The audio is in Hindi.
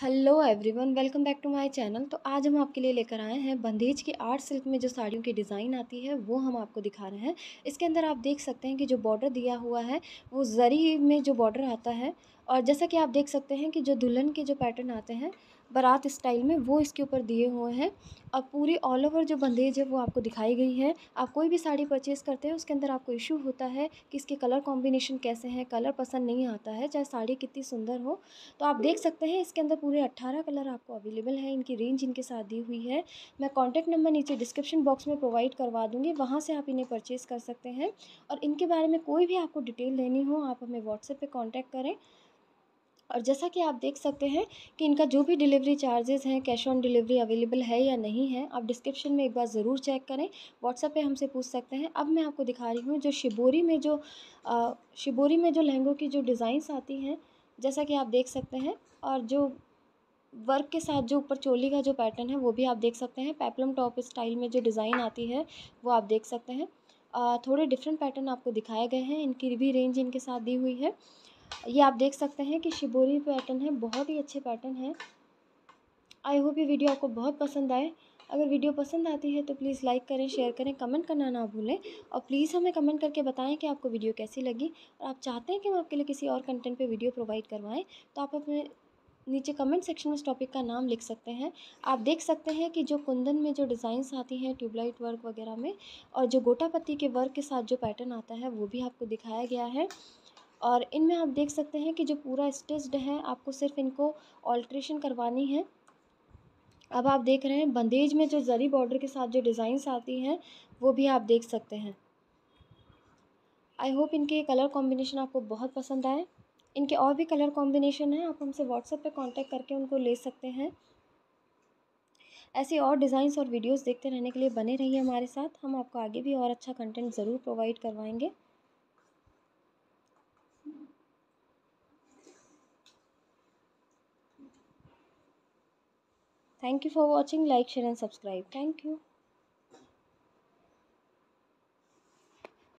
Hello everyone welcome back to my channel तो आज हम आपके लिए लेकर आए हैं बंदेज की आर्ट सिल्क में जो साड़ियों की डिज़ाइन आती है वो हम आपको दिखा रहे हैं इसके अंदर आप देख सकते हैं कि जो बॉर्डर दिया हुआ है वो ज़री में जो बॉर्डर आता है और जैसा कि आप देख सकते हैं कि जो दुल्हन के जो पैटर्न आते हैं बारात स्टाइल में वो इसके ऊपर दिए हुए हैं और पूरी ऑल ओवर जो बंदेज है वो आपको दिखाई गई है आप कोई भी साड़ी परचेज़ करते हैं उसके अंदर आपको इशू होता है कि इसके कलर कॉम्बिनेशन कैसे हैं कलर पसंद नहीं आता है चाहे साड़ी कितनी सुंदर हो तो आप देख सकते हैं इसके अंदर पूरे अट्ठारह कलर आपको अवेलेबल हैं इनकी रेंज इनके साथ दी हुई है मैं कॉन्टैक्ट नंबर नीचे डिस्क्रिप्शन बॉक्स में प्रोवाइड करवा दूँगी वहाँ से आप इन्हें परचेज़ कर सकते हैं और इनके बारे में कोई भी आपको डिटेल लेनी हो आप हमें व्हाट्सएप पर कॉन्टैक्ट करें और जैसा कि आप देख सकते हैं कि इनका जो भी डिलीवरी चार्जेस हैं कैश ऑन डिलीवरी अवेलेबल है या नहीं है आप डिस्क्रिप्शन में एक बार ज़रूर चेक करें व्हाट्सएप पे हमसे पूछ सकते हैं अब मैं आपको दिखा रही हूँ जो शिबोरी में जो आ, शिबोरी में जो लहंगों की जो डिज़ाइंस आती हैं जैसा कि आप देख सकते हैं और जो वर्क के साथ जो ऊपर चोली का जो पैटर्न है वो भी आप देख सकते हैं पैपलम टॉप स्टाइल में जो डिज़ाइन आती है वो आप देख सकते हैं थोड़े डिफरेंट पैटर्न आपको दिखाए गए हैं इनकी भी रेंज इनके साथ दी हुई है ये आप देख सकते हैं कि शिबोरी पैटर्न है बहुत ही अच्छे पैटर्न है आई होप ये वीडियो आपको बहुत पसंद आए अगर वीडियो पसंद आती है तो प्लीज़ लाइक करें शेयर करें कमेंट करना ना भूलें और प्लीज़ हमें कमेंट करके बताएं कि आपको वीडियो कैसी लगी और आप चाहते हैं कि हम आपके लिए किसी और कंटेंट पे वीडियो प्रोवाइड करवाएं तो आप अपने नीचे कमेंट सेक्शन में उस टॉपिक का नाम लिख सकते हैं आप देख सकते हैं कि जो कुंदन में जो डिज़ाइंस आती हैं ट्यूबलाइट वर्क वगैरह में और जो गोटा पत्ती के वर्क के साथ जो पैटर्न आता है वो भी आपको दिखाया गया है और इनमें आप देख सकते हैं कि जो पूरा स्टिच्ड है आपको सिर्फ इनको ऑल्ट्रेशन करवानी है अब आप देख रहे हैं बंदेज में जो जरी बॉर्डर के साथ जो डिज़ाइंस आती हैं वो भी आप देख सकते हैं आई होप इनके कलर कॉम्बिनेशन आपको बहुत पसंद आए इनके और भी कलर कॉम्बिनेशन हैं आप हमसे व्हाट्सएप पे कांटेक्ट करके उनको ले सकते हैं ऐसी और डिज़ाइंस और वीडियोस देखते रहने के लिए बने रहिए हमारे साथ हम आपको आगे भी और अच्छा कंटेंट ज़रूर प्रोवाइड करवाएंगे Thank you for watching. Like, share and subscribe. Thank you.